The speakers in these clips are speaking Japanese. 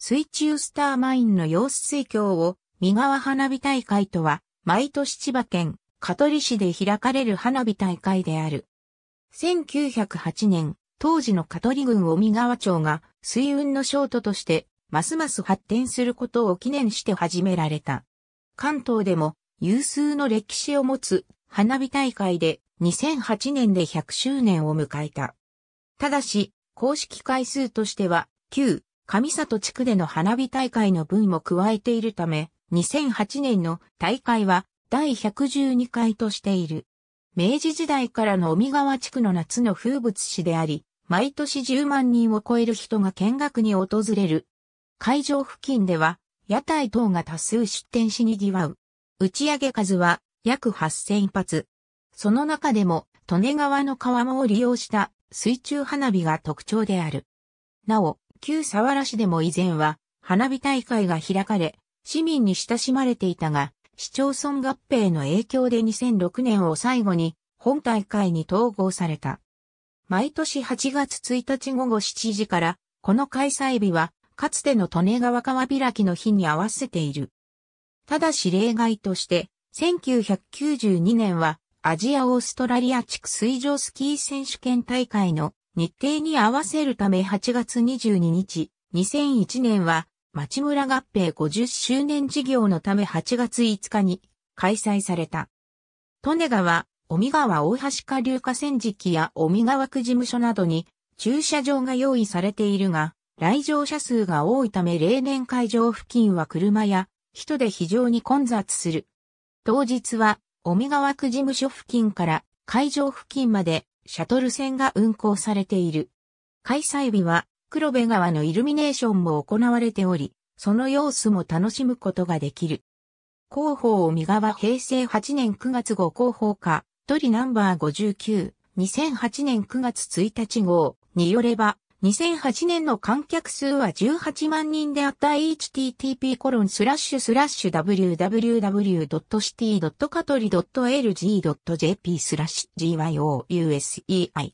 水中スターマインの様子水鏡を三河花火大会とは、毎年千葉県香取市で開かれる花火大会である。1908年、当時の香取郡を三河町が水運のショートとして、ますます発展することを記念して始められた。関東でも有数の歴史を持つ花火大会で2008年で100周年を迎えた。ただし、公式回数としては9、上里地区での花火大会の分も加えているため、2008年の大会は第112回としている。明治時代からの海川地区の夏の風物詩であり、毎年10万人を超える人が見学に訪れる。会場付近では、屋台等が多数出展しにぎわう。打ち上げ数は約8000発。その中でも、利根川の川面を利用した水中花火が特徴である。なお、旧佐原市でも以前は花火大会が開かれ、市民に親しまれていたが、市町村合併の影響で2006年を最後に本大会に統合された。毎年8月1日午後7時から、この開催日は、かつての利根川川開きの日に合わせている。ただし例外として、1992年は、アジアオーストラリア地区水上スキー選手権大会の日程に合わせるため8月22日、2001年は、町村合併50周年事業のため8月5日に開催された。利根川、尾身川大橋下流河川敷や尾身川区事務所などに駐車場が用意されているが、来場者数が多いため例年会場付近は車や人で非常に混雑する。当日は、尾身川区事務所付近から会場付近までシャトル船が運航されている。開催日は黒部川のイルミネーションも行われており、その様子も楽しむことができる。広報を三河平成8年9月号広報課、鳥ナンバー59、2008年9月1日号によれば、2008年の観客数は18万人であった http://www.city.catoli.lg.jp コロンスラスラッシュ gyosei u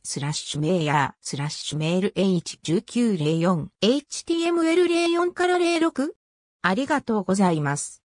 スラッシュメイヤースラッシュメール h1904html04 から06ありがとうございます。